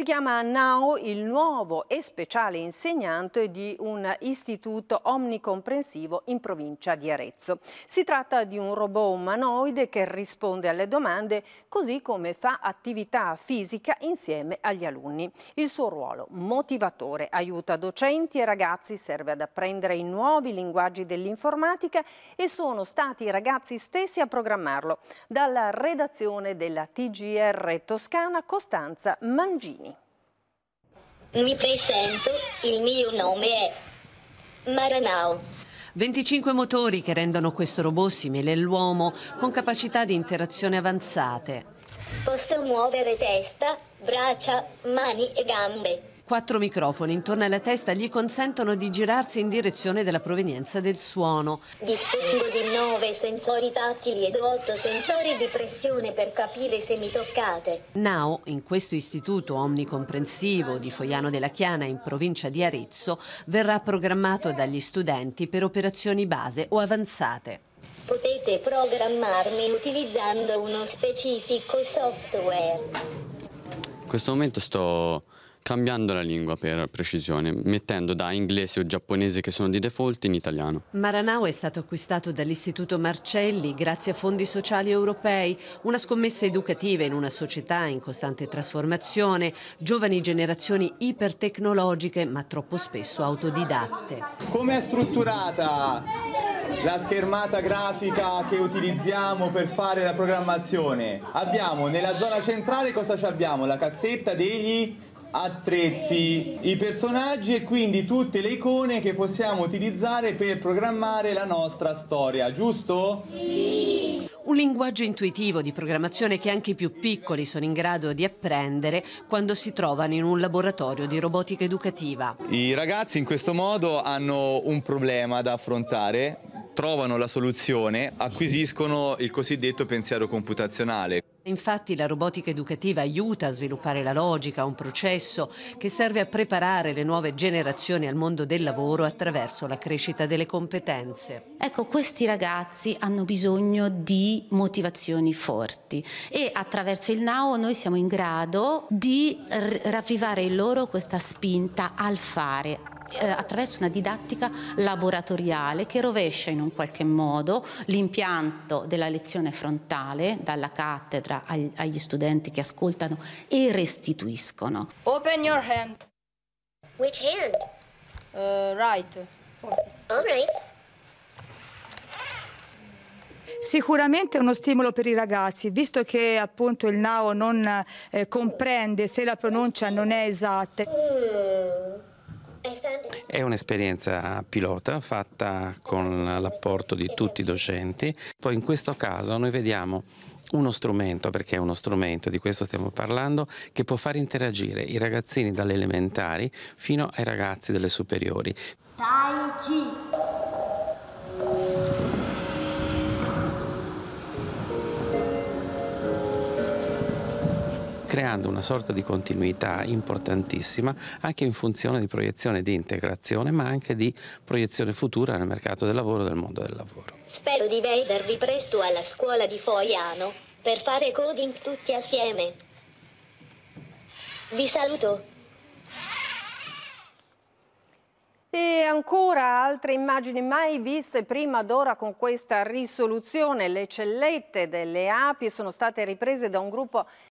Si chiama Nao il nuovo e speciale insegnante di un istituto omnicomprensivo in provincia di Arezzo. Si tratta di un robot umanoide che risponde alle domande così come fa attività fisica insieme agli alunni. Il suo ruolo motivatore aiuta docenti e ragazzi, serve ad apprendere i nuovi linguaggi dell'informatica e sono stati i ragazzi stessi a programmarlo. Dalla redazione della TGR Toscana Costanza Mangini. Mi presento, il mio nome è Maranao. 25 motori che rendono questo robot simile all'uomo, con capacità di interazione avanzate. Posso muovere testa, braccia, mani e gambe. Quattro microfoni intorno alla testa gli consentono di girarsi in direzione della provenienza del suono. Dispongo di nove sensori tattili ed otto sensori di pressione per capire se mi toccate. Now, in questo istituto omnicomprensivo di Foiano della Chiana in provincia di Arezzo, verrà programmato dagli studenti per operazioni base o avanzate. Potete programmarmi utilizzando uno specifico software. In questo momento sto cambiando la lingua per precisione, mettendo da inglese o giapponese che sono di default in italiano. Maranao è stato acquistato dall'Istituto Marcelli grazie a fondi sociali europei, una scommessa educativa in una società in costante trasformazione, giovani generazioni ipertecnologiche ma troppo spesso autodidatte. Come è strutturata la schermata grafica che utilizziamo per fare la programmazione? Abbiamo nella zona centrale cosa abbiamo? La cassetta degli attrezzi, i personaggi e quindi tutte le icone che possiamo utilizzare per programmare la nostra storia, giusto? Sì! Un linguaggio intuitivo di programmazione che anche i più piccoli sono in grado di apprendere quando si trovano in un laboratorio di robotica educativa. I ragazzi in questo modo hanno un problema da affrontare, trovano la soluzione, acquisiscono il cosiddetto pensiero computazionale. Infatti la robotica educativa aiuta a sviluppare la logica, un processo che serve a preparare le nuove generazioni al mondo del lavoro attraverso la crescita delle competenze. Ecco, questi ragazzi hanno bisogno di motivazioni forti e attraverso il NAO noi siamo in grado di ravvivare in loro questa spinta al fare, eh, attraverso una didattica laboratoriale che rovescia in un qualche modo l'impianto della lezione frontale dalla cattedra agli, agli studenti che ascoltano e restituiscono. Open your hand. Which hand? Uh, right. All right. Sicuramente è uno stimolo per i ragazzi, visto che appunto il NAO non eh, comprende se la pronuncia non è esatta. Mm. È un'esperienza pilota fatta con l'apporto di tutti i docenti. Poi in questo caso noi vediamo uno strumento, perché è uno strumento, di questo stiamo parlando, che può far interagire i ragazzini dalle elementari fino ai ragazzi delle superiori. Tai chi. creando una sorta di continuità importantissima anche in funzione di proiezione di integrazione ma anche di proiezione futura nel mercato del lavoro e del mondo del lavoro. Spero di vedervi presto alla scuola di Foiano per fare coding tutti assieme. Vi saluto. E ancora altre immagini mai viste prima d'ora con questa risoluzione. Le cellette delle api sono state riprese da un gruppo